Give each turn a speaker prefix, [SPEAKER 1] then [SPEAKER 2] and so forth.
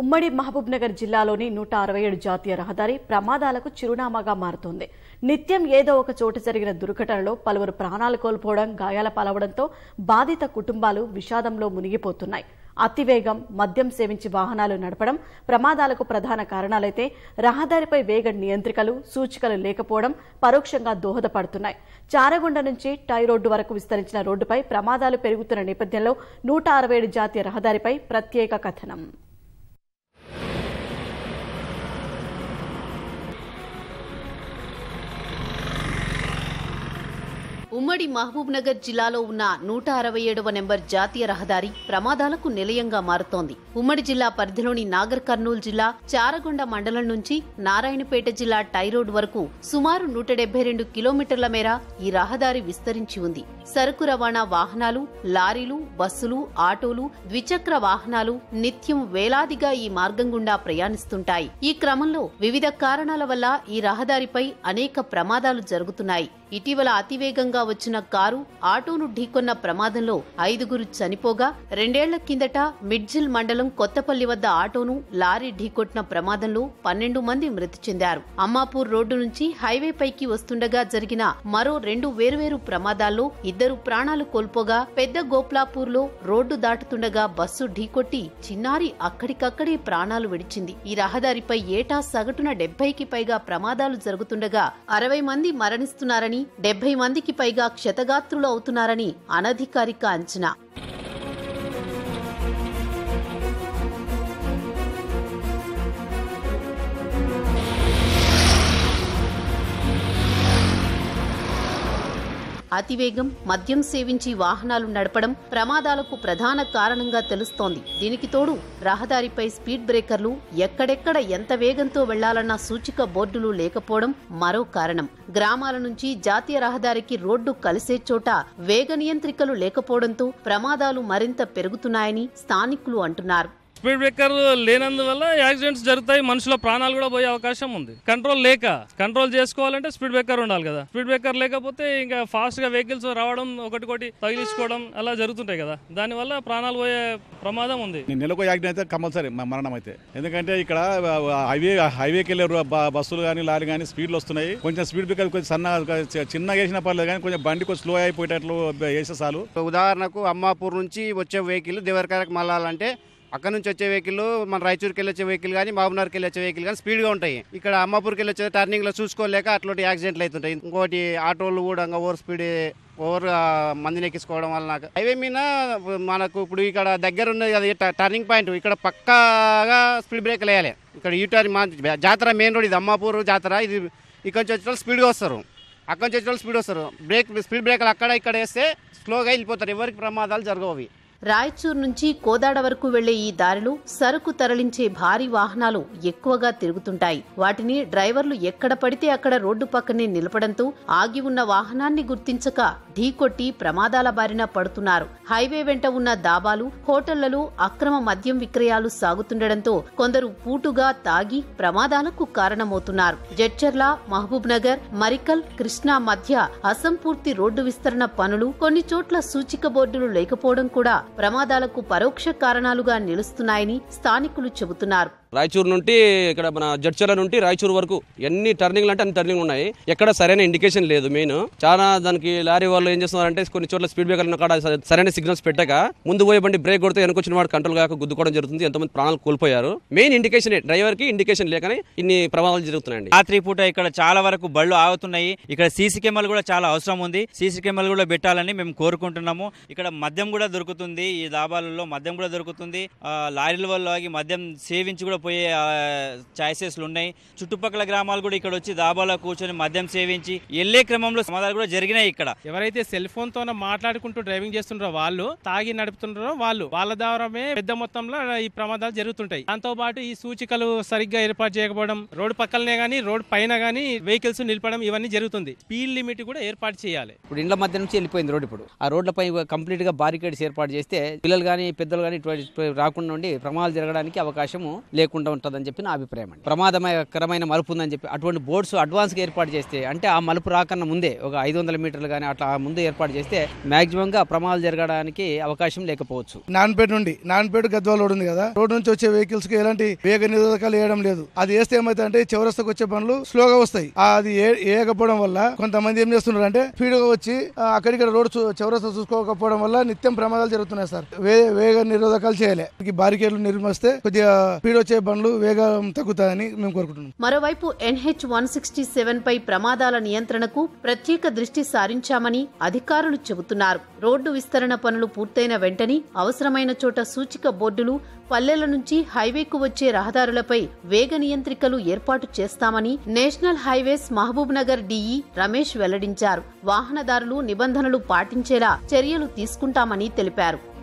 [SPEAKER 1] ఉమ్మడి మహబూబ్నగర్ జిల్లాలోని నూట అరవై ఏడు జాతీయ రహదారి ప్రమాదాలకు చిరునామాగా మారుతోంది నిత్యం ఏదో ఒక చోట జరిగిన దుర్ఘటనలో పలువురు ప్రాణాలు కోల్పోవడం గాయాల పాలవడంతో బాధిత కుటుంబాలు విషాదంలో మునిగిపోతున్నాయి అతివేగం మద్యం సేవించి వాహనాలు నడపడం ప్రమాదాలకు ప్రధాన కారణాలైతే రహదారిపై వేగ నియంత్రికలు సూచికలు లేకపోవడం పరోక్షంగా దోహదపడుతున్నాయి చారగుండ నుంచి టై రోడ్డు వరకు విస్తరించిన రోడ్డుపై ప్రమాదాలు పెరుగుతున్న నేపథ్యంలో నూట అరవై ఏడు జాతీయ రహదారిపై ప్రత్యేక కథనం ఉమ్మడి మహబూబ్నగర్ జిల్లాలో ఉన్న నూట అరవై ఏడవ నెంబర్ జాతీయ రహదారి ప్రమాదాలకు నిలయంగా మారుతోంది ఉమ్మడి జిల్లా పరిధిలోని నాగర్ కర్నూలు జిల్లా చారగొండ మండలం నుంచి నారాయణపేట జిల్లా టైరోడ్ వరకు సుమారు నూట డెబ్బై రెండు కిలోమీటర్ల మేర ఈ రహదారి విస్తరించి ఉంది సరుకు రవాణా వాహనాలు లారీలు బస్సులు ఆటోలు ద్విచక్ర వాహనాలు నిత్యం వేలాదిగా ఈ మార్గం గుండా ప్రయాణిస్తుంటాయి ఈ క్రమంలో వివిధ కారణాల వల్ల ఈ రహదారిపై అనేక ప్రమాదాలు జరుగుతున్నాయి ఇటీవల అతివేగంగా వచ్చిన కారు ఆటోను ఢీకొన్న ప్రమాదంలో ఐదుగురు చనిపోగా రెండేళ్ల కిందట మిడ్జిల్ మండలం కొత్తపల్లి వద్ద ఆటోను లారీ ఢీకొట్టిన ప్రమాదంలో పన్నెండు మంది మృతి చెందారు అమ్మాపూర్ రోడ్డు నుంచి హైవే పైకి వస్తుండగా జరిగిన మరో రెండు వేరువేరు ప్రమాదాల్లో ఇద్దరు ప్రాణాలు కోల్పోగా పెద్ద గోప్లాపూర్లో రోడ్డు దాటుతుండగా బస్సు ఢీకొట్టి చిన్నారి అక్కడికక్కడే ప్రాణాలు విడిచింది ఈ రహదారిపై ఏటా సగటున డెబ్బైకి పైగా ప్రమాదాలు జరుగుతుండగా అరవై మంది మరణిస్తున్నారని డెబ్బై మందికి పైగా క్షతగాత్రులు అవుతున్నారని అనధికారిక అంచనా అతివేగం మద్యం సేవించి వాహనాలు నడపడం ప్రమాదాలకు ప్రధాన కారణంగా తెలుస్తోంది దీనికి తోడు రహదారిపై స్పీడ్ బ్రేకర్లు ఎక్కడెక్కడ ఎంత వేగంతో వెళ్లాలన్న సూచిక బోర్డులు లేకపోవడం మరో కారణం గ్రామాల నుంచి జాతీయ రహదారికి రోడ్డు కలిసే చోట వేగ నియంత్రికలు లేకపోవడంతో ప్రమాదాలు మరింత పెరుగుతున్నాయని స్థానికులు అంటున్నారు స్పీడ్ బ్రేకర్ లేనందువల్ల యాక్సిడెంట్స్ జరుగుతాయి మనుషుల ప్రాణాలు కూడా పోయే అవకాశం ఉంది కంట్రోల్ లేక కంట్రోల్ చేసుకోవాలంటే స్పీడ్ బ్రేకర్ ఉండాలి కదా స్పీడ్ బ్రేకర్ లేకపోతే ఇంకా ఫాస్ట్ గా వెహికల్స్ రావడం ఒకటికోటి తగిలించుకోవడం అలా జరుగుతుంటాయి కదా దానివల్ల ప్రాణాలు పోయే ప్రమాదం ఉంది నెలకు యాక్సిడెంట్ అయితే కంపల్సరీ మరణం అయితే ఎందుకంటే ఇక్కడ హైవే హైవేకి వెళ్ళే బస్సులు కానీ లారీ కానీ స్పీడ్లు వస్తున్నాయి కొంచెం స్పీడ్ బ్రేకర్ కొంచెం సన్న చిన్నగా వేసిన పర్లేదు కానీ కొంచెం బండి కొంచెం స్లో అయిపోయేటట్లు వేసే చాలు ఉదాహరణకు అమ్మాపూర్ నుంచి వచ్చే వెహికల్ దేవరకాయకు మళ్ళాలంటే అక్కడ నుంచి వచ్చే వెహికల్ మన రాయచూరుకి వెళ్ళొచ్చే వెహికల్ కానీ మహబూబ్నగర్కి వెళ్ళొచ్చే వెహికల్ కానీ స్పీడ్గా ఉంటాయి ఇక్కడ అమ్మాపూర్కి వెళ్ళొచ్చే టర్నింగ్లో చూసుకోలేక అట్లాంటి యాక్సిడెంట్లు అవుతుంటాయి ఇంకోటి ఆటోలు కూడా ఓవర్ స్పీడ్ ఓవర్ మందిని ఎక్కించుకోవడం నాకు హైవే మీద మనకు ఇప్పుడు ఇక్కడ దగ్గర ఉన్నది కదా టర్నింగ్ పాయింట్ ఇక్కడ పక్కాగా స్పీడ్ బ్రేక్ వేయాలి ఇక్కడ యూటర్న్ మా జాతర మెయిన్ రోడ్ ఇది అమ్మాపూర్ జాతర ఇది ఇక్కడ నుంచి వచ్చే స్పీడ్గా వస్తారు అక్కడి నుంచి వచ్చే స్పీడ్ వస్తారు బ్రేక్ స్పీడ్ బ్రేక్లు అక్కడ ఇక్కడ వేస్తే స్లోగా వెళ్ళిపోతారు ఎవరికి ప్రమాదాలు జరగవు రాయచూర్ నుంచి కోదాడ వరకు వెళ్లే ఈ దారిలో సరుకు తరలించే భారీ వాహనాలు ఎక్కువగా తిరుగుతుంటాయి వాటిని డ్రైవర్లు ఎక్కడ పడితే అక్కడ రోడ్డు పక్కనే నిలపడంతో ఆగి ఉన్న వాహనాన్ని గుర్తించక ఢీకొట్టి ప్రమాదాల బారిన పడుతున్నారు హైవే వెంట ఉన్న దాబాలు హోటళ్లలో అక్రమ మద్యం విక్రయాలు సాగుతుండటంతో కొందరు పూటుగా తాగి ప్రమాదాలకు కారణమవుతున్నారు జడ్చర్ల మహబూబ్ నగర్ మరికల్ కృష్ణా మధ్య అసంపూర్తి రోడ్డు విస్తరణ పనులు కొన్ని చోట్ల సూచిక బోర్డులు లేకపోవడం కూడా ప్రమాదాలకు పరోక్ష కారణాలుగా నిలుస్తున్నాయని స్థానికులు చెబుతున్నారు రాయచూరు నుండి ఇక్కడ మన జడ్చర్ల నుండి రాయచూరు వరకు ఎన్ని టర్నింగ్లు అంటే అన్ని టర్నింగ్ ఉన్నాయి ఎక్కడ సరైన ఇండికేషన్ లేదు మెయిన్ చాలా దానికి లారీ వాళ్ళు ఏం చేస్తున్నారంటే కొన్ని చోట్ల స్పీడ్ బ్రేకర్ కాడ సరైన సిగ్నల్స్ పెట్టక ముందు పోయే బండి బ్రేక్ కొడితే వెనకొచ్చిన వాడు కంట్రోల్ కాక గుద్దుకోవడం జరుగుతుంది ఎంతమంది ప్రాణాలు కోల్పోయారు మెయిన్ ఇండికేషన్ డ్రైవర్ కి ఇండికేషన్ లేకనే ఇన్ని ప్రమాదాలు జరుగుతున్నాయి రాత్రి పూట ఇక్కడ చాలా వరకు బళ్ళు ఆగుతున్నాయి ఇక్కడ సీసీ కెమెరాలు కూడా చాలా అవసరం ఉంది సీసీ కెమెరాలు కూడా పెట్టాలని మేము కోరుకుంటున్నాము ఇక్కడ మద్యం కూడా దొరుకుతుంది ఈ దాబాలలో మద్యం కూడా దొరుకుతుంది లారీల వల్ల మద్యం సేవించి కూడా పోయే ఛాయిసెస్లు ఉన్నాయి చుట్టుపక్కల గ్రామాలు కూడా ఇక్కడ వచ్చి దాబాలో కూర్చొని మద్యం సేవించి వెళ్లే క్రమంలో సమాధానాలు కూడా జరిగినాయి ఇక్కడ ఎవరైతే సెల్ ఫోన్ తో మాట్లాడుకుంటూ డ్రైవింగ్ చేస్తుండ్రో వాళ్ళు తాగి నడుపుతుండ్రో వాళ్ళు వాళ్ళ ద్వారామే పెద్ద మొత్తంలో ఈ ప్రమాదాలు జరుగుతుంటాయి దాంతో పాటు ఈ సూచికలు సరిగ్గా ఏర్పాటు చేయకపోవడం రోడ్డు పక్కలనే గానీ రోడ్ పైన గానీ వెహికల్స్ నిలపడం ఇవన్నీ జరుగుతుంది స్పీడ్ లిమిట్ కూడా ఏర్పాటు చేయాలి ఇప్పుడు ఇండ్ల మధ్య నుంచి వెళ్ళిపోయింది రోడ్ ఇప్పుడు ఆ రోడ్లపై కంప్లీట్ గా బారికేడ్స్ ఏర్పాటు చేస్తే పిల్లలు కానీ పెద్దలు కానీ రాకుండా ఉండి ప్రమాదాలు జరగడానికి అవకాశం లేకుండా లేకుండా ఉంటుందని చెప్పి నా అభిప్రాయం అండి ప్రమాదకరమైన మలుపు ఉందని చెప్పి అటువంటి బోర్డ్స్ అడ్వాన్స్గా ఏర్పాటు చేస్తే అంటే ఆ మలుపు రాకన్నా ముందే ఒక ఐదు వందల మీటర్లు కానీ అట్లా ముందు ఏర్పాటు చేస్తే మాక్సిమంగా ప్రమాదాలు జరగడానికి అవకాశం లేకపోవచ్చు నాన్పేట నుండి నాన్పేట గద్వాల రోడ్ ఉంది కదా రోడ్ నుంచి వచ్చే వెహికల్స్ కి ఎలాంటి వేగ నిరోధకాలు వేయడం లేదు అది వేస్తే ఏమైతే అంటే చివరస్తకు వచ్చే పనులు స్లోగా వస్తాయి అది వేయకపోవడం వల్ల కొంతమంది ఏం చేస్తున్నారు అంటే స్పీడ్ గా వచ్చి అక్కడిక్కడ రోడ్ చివరస్త చూసుకోకపోవడం వల్ల నిత్యం ప్రమాదాలు జరుగుతున్నాయి సార్ వేగ నిరోధకాలు చేయాలి బారికేడ్లు నిర్మిస్తే కొద్దిగా స్పీడ్ వచ్చే వచ్చే పనులు వేగం తగ్గుతాయని మేము కోరుకుంటున్నాం మరోవైపు ఎన్హెచ్ వన్ సిక్స్టీ సెవెన్ పై ప్రమాదాల నియంత్రణకు ప్రత్యేక దృష్టి సారించామని అధికారులు చెబుతున్నారు రోడ్డు విస్తరణ పనులు పూర్తయిన వెంటనే అవసరమైన చోట సూచిక బోర్డులు పల్లెల నుంచి హైవేకు వచ్చే రహదారులపై వేగ నియంత్రికలు ఏర్పాటు చేస్తామని national highways Mahbubnagar DE Ramesh వెల్లడించారు వాహనదారులు నిబంధనలు పాటించేలా చర్యలు తీసుకుంటామని తెలిపారు